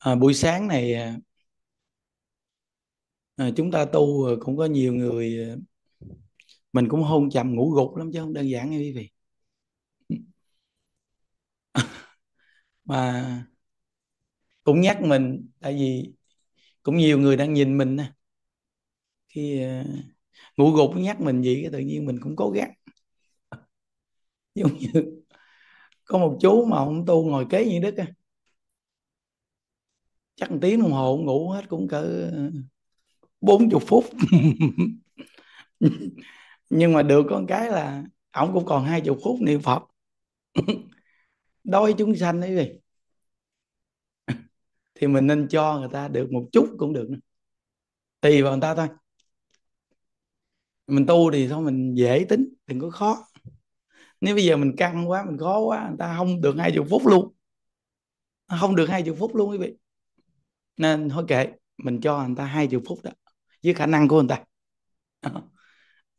à, buổi sáng này à, à chúng ta tu à, cũng có nhiều người à, mình cũng hôn chầm ngủ gục lắm chứ không đơn giản nha quý vị mà cũng nhắc mình tại vì cũng nhiều người đang nhìn mình nè khi uh, ngủ gục nhắc mình gì cái tự nhiên mình cũng cố gắng giống như có một chú mà ông tu ngồi kế như đức á chắc một tiếng đồng hồ ngủ hết cũng cỡ 40 phút nhưng mà được con cái là ổng cũng còn hai chục phút niệm phật đôi chúng sanh ấy gì thì mình nên cho người ta được một chút cũng được tùy vào người ta thôi mình tu thì thôi mình dễ tính đừng có khó nếu bây giờ mình căng quá mình khó quá người ta không được hai chục phút luôn không được hai chục phút luôn quý vị nên thôi kệ mình cho người ta hai triệu phút đó với khả năng của người ta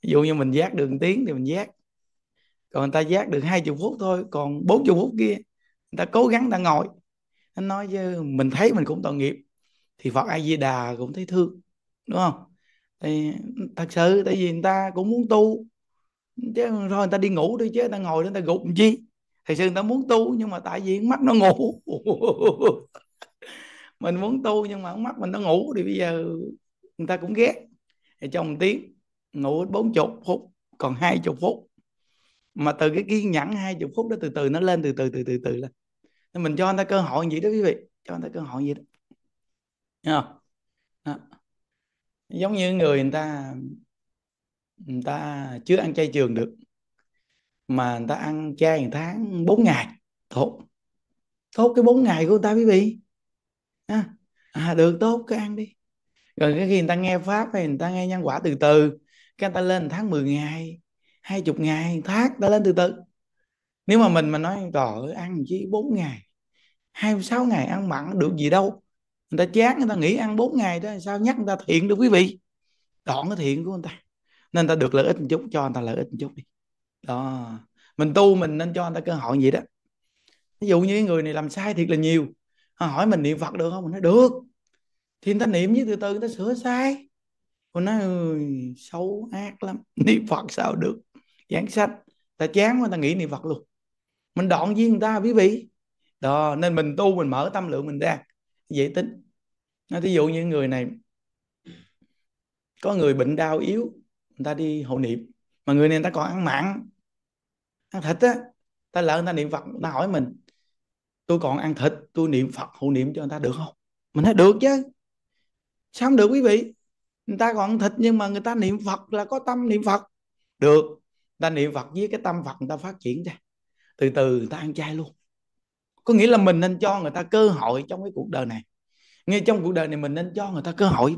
ví dụ như mình giác được tiếng thì mình giác còn người ta giác được hai triệu phút thôi còn bốn triệu phút kia người ta cố gắng ta ngồi anh nói với mình thấy mình cũng tội nghiệp thì phật a di đà cũng thấy thương đúng không thì thật sự tại vì người ta cũng muốn tu chứ thôi người ta đi ngủ đi chứ người ta ngồi đó người ta gục chi thật Sư người ta muốn tu nhưng mà tại vì mắt nó ngủ mình muốn tu nhưng mà mắt mình nó ngủ thì bây giờ người ta cũng ghét thì trong tiếng ngủ bốn chục phút còn hai chục phút mà từ cái kiên nhẫn hai chục phút đó từ từ nó lên từ từ từ từ từ lên nên mình cho người ta cơ hội gì đó quý vị cho người ta cơ hội gì đó Nghe Đó. giống như người người ta người ta chưa ăn chay trường được mà người ta ăn chay một tháng 4 ngày thốt thốt cái 4 ngày của người ta quý vị à, được tốt cứ ăn đi rồi cái khi người ta nghe pháp thì người ta nghe nhân quả từ từ cái người ta lên tháng 10 ngày hai chục ngày tháng ta lên từ từ nếu mà mình mà nói trời ăn chỉ 4 ngày 26 ngày ăn mặn được gì đâu người ta chán người ta nghĩ ăn 4 ngày đó sao nhắc người ta thiện được quý vị đoạn cái thiện của người ta nên ta được lợi ích một chút cho người ta lợi ích một chút đi đó mình tu mình nên cho người ta cơ hội vậy đó ví dụ như người này làm sai thiệt là nhiều họ à, hỏi mình niệm phật được không mình nói được thì người ta niệm với từ từ người ta sửa sai mình nói ơi, xấu ác lắm niệm phật sao được giảng sách ta chán quá ta nghĩ niệm phật luôn mình đoạn với người ta quý vị đó nên mình tu mình mở tâm lượng mình ra dễ tính nói ví dụ như người này có người bệnh đau yếu người ta đi hộ niệm mà người này người ta còn ăn mặn ăn thịt á ta lỡ người ta niệm phật người ta hỏi mình tôi còn ăn thịt tôi niệm phật hộ niệm cho người ta được không mình nói được chứ sao không được quý vị người ta còn ăn thịt nhưng mà người ta niệm phật là có tâm niệm phật được người ta niệm phật với cái tâm phật người ta phát triển ra từ từ người ta ăn chay luôn có nghĩa là mình nên cho người ta cơ hội trong cái cuộc đời này ngay trong cuộc đời này mình nên cho người ta cơ hội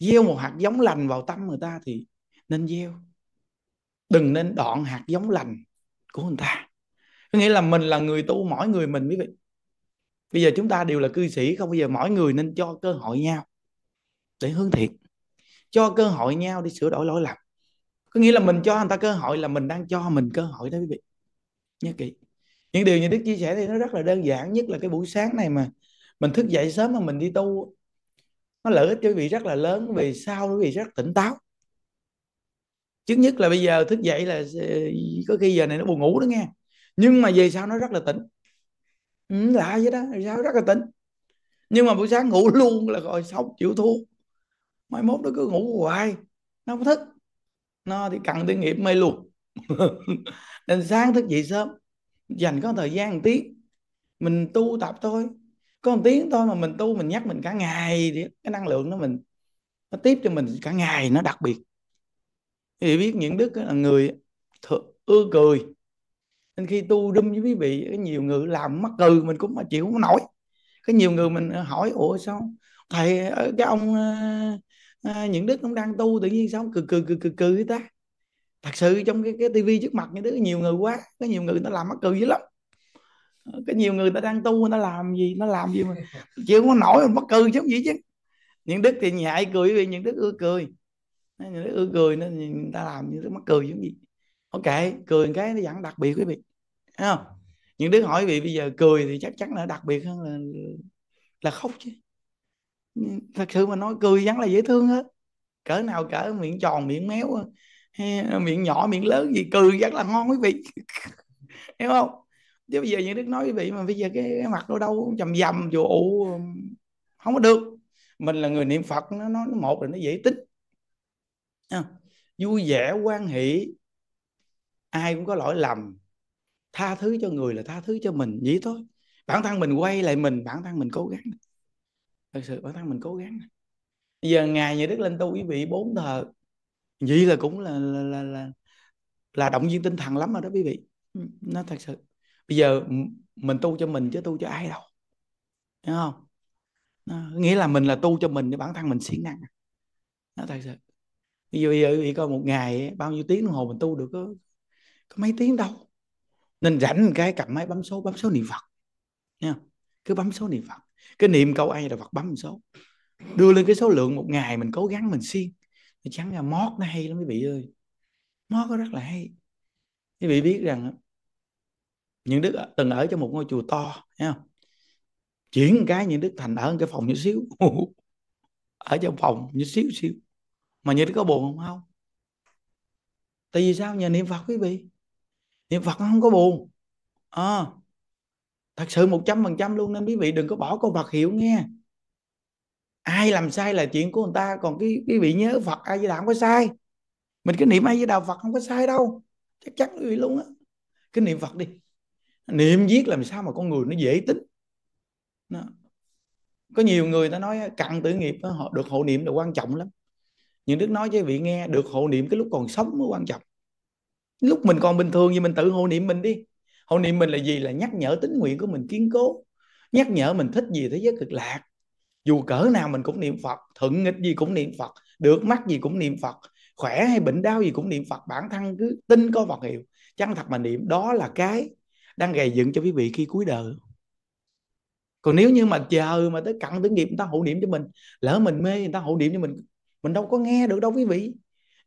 gieo một hạt giống lành vào tâm người ta thì nên gieo đừng nên đoạn hạt giống lành của người ta có nghĩa là mình là người tu mỗi người mình quý vị bây giờ chúng ta đều là cư sĩ không bây giờ mỗi người nên cho cơ hội nhau để hướng thiện cho cơ hội nhau đi sửa đổi lỗi lầm có nghĩa là mình cho người ta cơ hội là mình đang cho mình cơ hội đó quý vị nhớ kỹ những điều như đức chia sẻ thì nó rất là đơn giản nhất là cái buổi sáng này mà mình thức dậy sớm mà mình đi tu nó lợi ích cho quý vị rất là lớn vì sao quý vị rất tỉnh táo trước nhất là bây giờ thức dậy là ờ, có khi giờ này nó buồn ngủ đó nghe nhưng mà về sau nó rất là tỉnh ừ, lạ vậy đó về sau rất là tỉnh nhưng mà buổi sáng ngủ luôn là rồi xong chịu thua mai mốt nó cứ ngủ hoài nó không thức nó thì cần tiếng nghiệp mê luôn nên sáng thức dậy sớm dành có thời gian một tiếng mình tu tập thôi có một tiếng thôi mà mình tu mình nhắc mình cả ngày thì cái năng lượng nó mình nó tiếp cho mình cả ngày nó đặc biệt thì biết những đức là người ưa cười nên khi tu đâm với quý vị có nhiều người làm mắc cười mình cũng mà chịu không nổi có nhiều người mình hỏi ủa sao thầy ờ, cái ông à, những đức ông đang tu tự nhiên sao cười cười cười cười cười ta thật sự trong cái cái tivi trước mặt những đứa nhiều người quá có nhiều người nó làm mắc cười dữ lắm có nhiều người ta đang tu nó làm gì nó làm gì mà chịu không nổi mắc cười giống gì chứ những đức thì nhại cười vì những đức ưa cười những đức ưa cười nên người ta làm như thế mắc cười giống gì ok cười cái nó vẫn đặc biệt quý vị thấy không những đứa hỏi vị bây giờ cười thì chắc chắn là đặc biệt hơn là là khóc chứ thật sự mà nói cười vẫn là dễ thương hết cỡ nào cỡ miệng tròn miệng méo miệng nhỏ miệng lớn gì cười vẫn là ngon quý vị hiểu không chứ bây giờ những đứa nói quý vị mà bây giờ cái, cái mặt nó đâu chầm dầm dù ụ không có được mình là người niệm phật nó nó một là nó dễ tính à, vui vẻ quan hỷ ai cũng có lỗi lầm tha thứ cho người là tha thứ cho mình vậy thôi bản thân mình quay lại mình bản thân mình cố gắng thật sự bản thân mình cố gắng Bây giờ ngày nhà đức lên tu quý vị bốn thờ vậy là cũng là là là là, là động viên tinh thần lắm rồi đó quý vị ừ, nó thật sự bây giờ mình tu cho mình chứ tu cho ai đâu hiểu không nó, nghĩa là mình là tu cho mình để bản thân mình siêng năng nó thật sự ví dụ bây giờ quý vị coi một ngày bao nhiêu tiếng đồng hồ mình tu được có có mấy tiếng đâu nên rảnh cái cầm máy bấm số bấm số niệm phật nha cứ bấm số niệm phật cái niệm câu ai là phật bấm số đưa lên cái số lượng một ngày mình cố gắng mình siêng thì chắn là mót nó hay lắm quý vị ơi mót nó rất là hay quý vị biết rằng những đức từng ở trong một ngôi chùa to nha chuyển cái những đức thành ở cái phòng nhỏ xíu ở trong phòng nhỏ xíu xíu mà như đức có buồn không không tại vì sao nhờ niệm phật quý vị niệm phật nó không có buồn à, thật sự một trăm phần trăm luôn nên quý vị đừng có bỏ câu Phật hiệu nghe ai làm sai là chuyện của người ta còn cái quý vị nhớ Phật ai với đạo không có sai mình cứ niệm ai với đạo Phật không có sai đâu chắc chắn quý vị luôn á cứ niệm Phật đi niệm giết làm sao mà con người nó dễ tính nó. có nhiều người ta nói cặn tử nghiệp họ được hộ niệm là quan trọng lắm những đức nói cho quý vị nghe được hộ niệm cái lúc còn sống mới quan trọng lúc mình còn bình thường thì mình tự hộ niệm mình đi hộ niệm mình là gì là nhắc nhở tính nguyện của mình kiên cố nhắc nhở mình thích gì thế giới cực lạc dù cỡ nào mình cũng niệm phật thuận nghịch gì cũng niệm phật được mắc gì cũng niệm phật khỏe hay bệnh đau gì cũng niệm phật bản thân cứ tin có phật hiệu chân thật mà niệm đó là cái đang gầy dựng cho quý vị khi cuối đời còn nếu như mà chờ mà tới cặn tử nghiệp người ta hộ niệm cho mình lỡ mình mê người ta hộ niệm cho mình mình đâu có nghe được đâu quý vị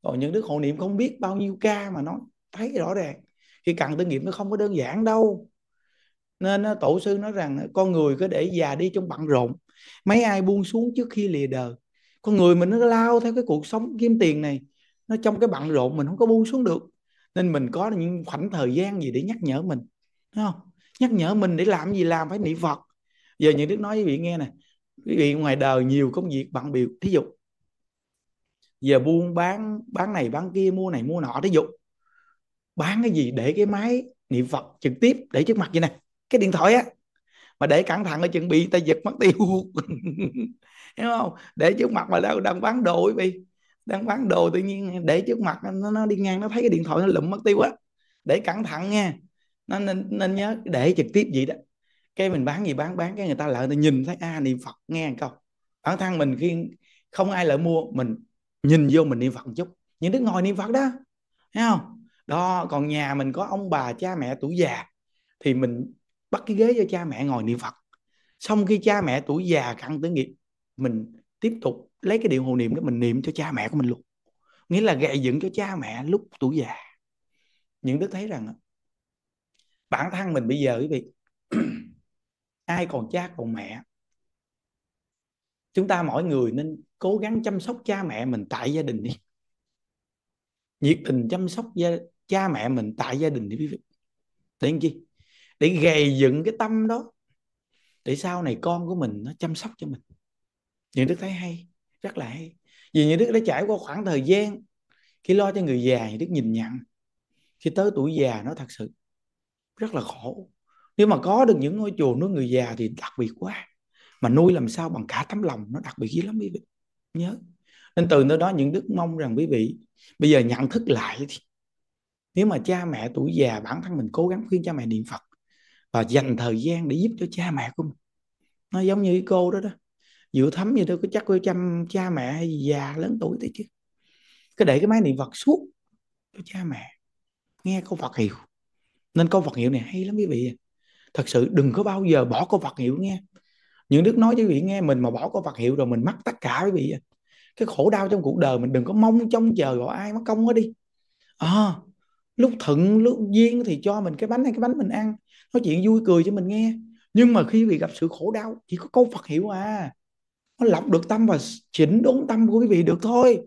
còn những đức hộ niệm không biết bao nhiêu ca mà nói thấy rõ ràng khi cần tư nghiệm nó không có đơn giản đâu nên tổ sư nói rằng con người có để già đi trong bận rộn mấy ai buông xuống trước khi lìa đời con người mình nó lao theo cái cuộc sống kiếm tiền này nó trong cái bận rộn mình không có buông xuống được nên mình có những khoảng thời gian gì để nhắc nhở mình đúng không nhắc nhở mình để làm gì làm phải niệm phật giờ những đức nói với vị nghe nè quý vị ngoài đời nhiều công việc bận biểu thí dụ giờ buôn bán bán này bán kia mua này mua nọ thí dụ bán cái gì để cái máy niệm phật trực tiếp để trước mặt vậy nè cái điện thoại á mà để cẩn thận ở chuẩn bị ta giật mất tiêu hiểu không để trước mặt mà đang đang bán đồ quý vị đang bán đồ tự nhiên để trước mặt nó, nó đi ngang nó thấy cái điện thoại nó lụm mất tiêu á để cẩn thận nha nó nên nên nhớ để trực tiếp vậy đó cái mình bán gì bán bán cái người ta lại người ta nhìn thấy a à, niệm phật nghe một câu bản thân mình khi không ai lại mua mình nhìn vô mình niệm phật một chút những đứa ngồi niệm phật đó thấy không đó còn nhà mình có ông bà cha mẹ tuổi già thì mình bắt cái ghế cho cha mẹ ngồi niệm phật xong khi cha mẹ tuổi già cặn tử nghiệp mình tiếp tục lấy cái điều hồ niệm đó mình niệm cho cha mẹ của mình luôn nghĩa là gầy dựng cho cha mẹ lúc tuổi già những đứa thấy rằng bản thân mình bây giờ quý vị ai còn cha còn mẹ chúng ta mỗi người nên cố gắng chăm sóc cha mẹ mình tại gia đình đi nhiệt tình chăm sóc gia, cha mẹ mình tại gia đình thì quý vị để làm chi để gầy dựng cái tâm đó để sau này con của mình nó chăm sóc cho mình những đức thấy hay rất là hay vì những đức đã trải qua khoảng thời gian khi lo cho người già những đức nhìn nhận khi tới tuổi già nó thật sự rất là khổ nếu mà có được những ngôi chùa nuôi người già thì đặc biệt quá mà nuôi làm sao bằng cả tấm lòng nó đặc biệt dữ lắm quý vị nhớ nên từ nơi đó những đức mong rằng quý vị bây giờ nhận thức lại thì nếu mà cha mẹ tuổi già bản thân mình cố gắng khuyên cha mẹ niệm phật và dành thời gian để giúp cho cha mẹ của mình nó giống như cô đó đó dự thấm như tôi có chắc cô chăm cha mẹ già lớn tuổi thế chứ cứ để cái máy niệm phật suốt cho cha mẹ nghe câu phật hiệu nên câu phật hiệu này hay lắm quý vị thật sự đừng có bao giờ bỏ câu phật hiệu nghe những đức nói cho quý vị nghe mình mà bỏ câu phật hiệu rồi mình mất tất cả quý vị cái khổ đau trong cuộc đời mình đừng có mong trông chờ gọi ai mất công hết đi à, lúc thuận lúc duyên thì cho mình cái bánh hay cái bánh mình ăn nói chuyện vui cười cho mình nghe nhưng mà khi bị gặp sự khổ đau chỉ có câu Phật hiệu à nó lọc được tâm và chỉnh đốn tâm của quý vị được thôi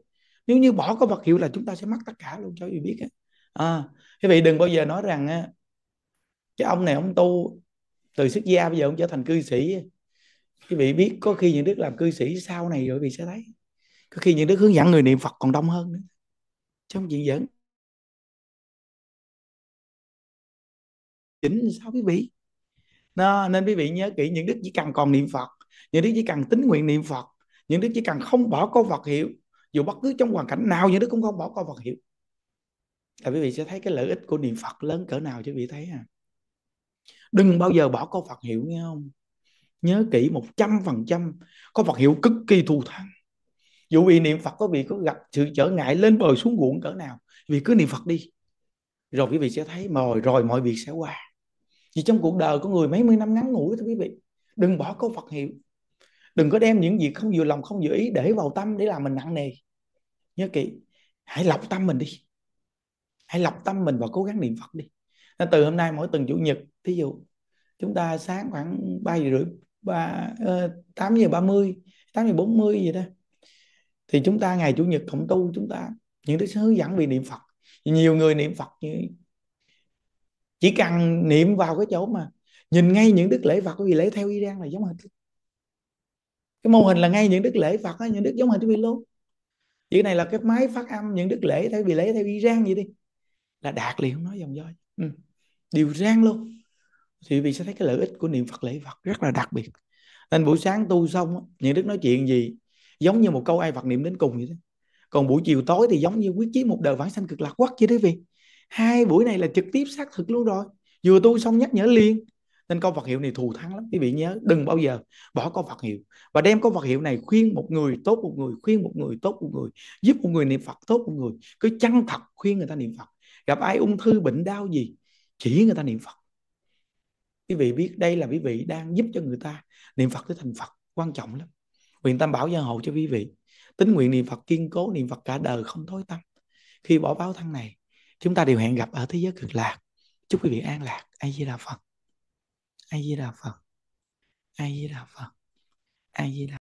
nếu như bỏ câu Phật hiệu là chúng ta sẽ mất tất cả luôn cho quý vị biết à, quý vị đừng bao giờ nói rằng cái ông này ông tu từ xuất gia bây giờ ông trở thành cư sĩ quý vị biết có khi những đức làm cư sĩ sau này rồi vị sẽ thấy có khi những đức hướng dẫn người niệm Phật còn đông hơn nữa trong chuyện dẫn chỉnh sao quý vị đó, nên quý vị nhớ kỹ những đức chỉ cần còn niệm phật những đức chỉ cần tính nguyện niệm phật những đức chỉ cần không bỏ câu phật hiệu dù bất cứ trong hoàn cảnh nào những đức cũng không bỏ câu phật hiệu là quý vị sẽ thấy cái lợi ích của niệm phật lớn cỡ nào chứ quý vị thấy à đừng bao giờ bỏ câu phật hiệu nghe không nhớ kỹ một trăm phần trăm có phật hiệu cực kỳ thù thắng dù vì niệm phật có bị có gặp sự trở ngại lên bờ xuống ruộng cỡ nào vì cứ niệm phật đi rồi quý vị sẽ thấy mồi rồi mọi việc sẽ qua vì trong cuộc đời của người mấy mươi năm ngắn ngủi thưa quý vị đừng bỏ câu phật hiệu đừng có đem những việc không vừa lòng không vừa ý để vào tâm để làm mình nặng nề nhớ kỹ hãy lọc tâm mình đi hãy lọc tâm mình và cố gắng niệm phật đi nên từ hôm nay mỗi tuần chủ nhật thí dụ chúng ta sáng khoảng ba giờ rưỡi ba ờ, tám giờ ba mươi tám giờ bốn mươi gì đó thì chúng ta ngày chủ nhật cộng tu chúng ta những sẽ hướng dẫn về niệm phật nhiều người niệm phật như chỉ cần niệm vào cái chỗ mà nhìn ngay những đức lễ Phật vì lễ theo Iran là giống hệt cái mô hình là ngay những đức lễ Phật á những đức giống hệt vi luôn chỉ này là cái máy phát âm những đức lễ theo vì lễ theo Iran vậy đi là đạt liền không nói dòng dõi ừ. điều rang luôn thì vì sẽ thấy cái lợi ích của niệm Phật lễ Phật rất là đặc biệt nên buổi sáng tu xong những đức nói chuyện gì giống như một câu ai Phật niệm đến cùng vậy đó còn buổi chiều tối thì giống như quyết chí một đời vãng sanh cực lạc quốc chứ đấy vị hai buổi này là trực tiếp xác thực luôn rồi vừa tu xong nhắc nhở liền nên câu vật hiệu này thù thắng lắm quý vị nhớ đừng bao giờ bỏ câu vật hiệu và đem câu vật hiệu này khuyên một người tốt một người khuyên một người tốt một người giúp một người niệm Phật tốt một người cứ chân thật khuyên người ta niệm Phật gặp ai ung thư bệnh đau gì chỉ người ta niệm Phật quý vị biết đây là quý vị đang giúp cho người ta niệm Phật tới thành Phật quan trọng lắm nguyện tam bảo gia hộ cho quý vị tính nguyện niệm Phật kiên cố niệm Phật cả đời không thối tâm khi bỏ báo thân này chúng ta đều hẹn gặp ở thế giới cực lạc chúc quý vị an lạc a di đà phật a di đà phật a di đà phật a di đà